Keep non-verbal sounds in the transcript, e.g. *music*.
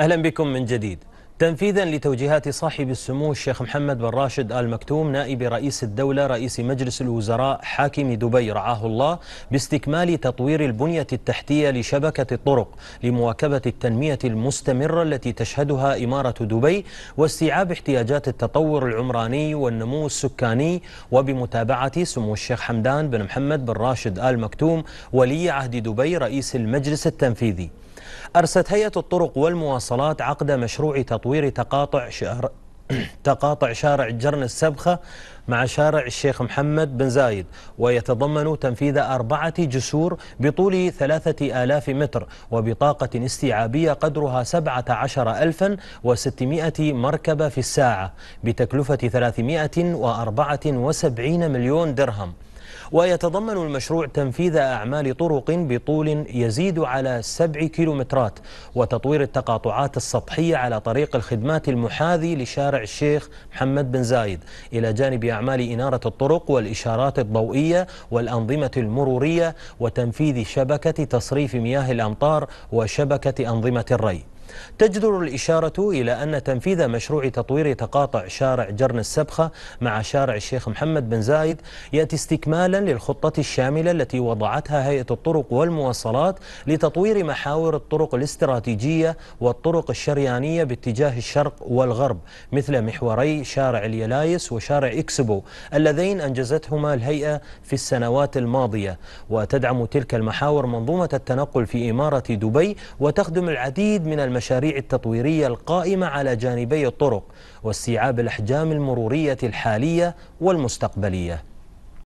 أهلا بكم من جديد تنفيذا لتوجيهات صاحب السمو الشيخ محمد بن راشد آل مكتوم نائب رئيس الدولة رئيس مجلس الوزراء حاكم دبي رعاه الله باستكمال تطوير البنية التحتية لشبكة الطرق لمواكبة التنمية المستمرة التي تشهدها إمارة دبي واستيعاب احتياجات التطور العمراني والنمو السكاني وبمتابعة سمو الشيخ حمدان بن محمد بن راشد آل مكتوم ولي عهد دبي رئيس المجلس التنفيذي أرست هيئة الطرق والمواصلات عقد مشروع تطوير تقاطع شهر *clears throat* تقاطع شارع جرن السبخة مع شارع الشيخ محمد بن زايد ويتضمن تنفيذ أربعة جسور بطول ثلاثة آلاف متر وبطاقة استيعابية قدرها سبعة عشر ألفا وستمائة مركبة في الساعة بتكلفة ثلاثمائة وأربعة وسبعين مليون درهم ويتضمن المشروع تنفيذ أعمال طرق بطول يزيد على سبع كيلومترات وتطوير التقاطعات السطحية على طريق الخدمات المحاذي لشارع الشيخ محمد بن زايد إلى جانب أعمال إنارة الطرق والإشارات الضوئية والأنظمة المرورية وتنفيذ شبكة تصريف مياه الأمطار وشبكة أنظمة الري تجدر الإشارة إلى أن تنفيذ مشروع تطوير تقاطع شارع جرن السبخة مع شارع الشيخ محمد بن زايد يأتي استكمالا للخطة الشاملة التي وضعتها هيئة الطرق والمواصلات لتطوير محاور الطرق الاستراتيجية والطرق الشريانية باتجاه الشرق والغرب مثل محوري شارع اليلايس وشارع إكسبو اللذين أنجزتهما الهيئة في السنوات الماضية وتدعم تلك المحاور منظومة التنقل في إمارة دبي وتخدم العديد من الم المشاريع التطويرية القائمة على جانبي الطرق واستيعاب الأحجام المرورية الحالية والمستقبلية